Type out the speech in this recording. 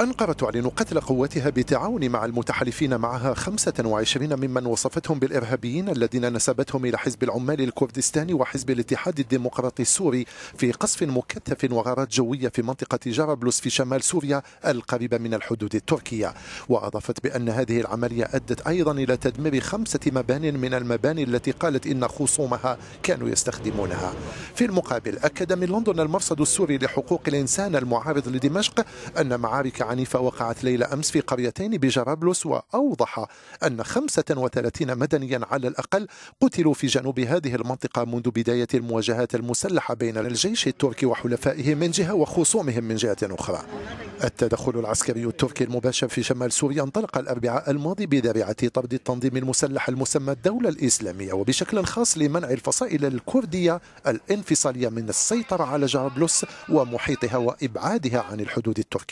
أنقرة تعلن قتل قواتها بالتعاون مع المتحالفين معها 25 ممن وصفتهم بالإرهابيين الذين نسبتهم إلى حزب العمال الكردستاني وحزب الاتحاد الديمقراطي السوري في قصف مكثف وغارات جوية في منطقة جرابلس في شمال سوريا القريبة من الحدود التركية وأضافت بأن هذه العملية أدت أيضا إلى تدمير خمسة مبان من المباني التي قالت إن خصومها كانوا يستخدمونها في المقابل أكد من لندن المرصد السوري لحقوق الإنسان المعارض لدمشق أن معارك عنيفة وقعت ليلة أمس في قريتين بجرابلس وأوضح أن 35 مدنيا على الأقل قتلوا في جنوب هذه المنطقة منذ بداية المواجهات المسلحة بين الجيش التركي وحلفائه من جهة وخصومهم من جهة أخرى التدخل العسكري التركي المباشر في شمال سوريا انطلق الأربعاء الماضي بذريعة طرد التنظيم المسلح المسمى الدولة الإسلامية وبشكل خاص لمنع الفصائل الكردية الانفصالية من السيطرة على جرابلس ومحيطها وإبعادها عن الحدود التركية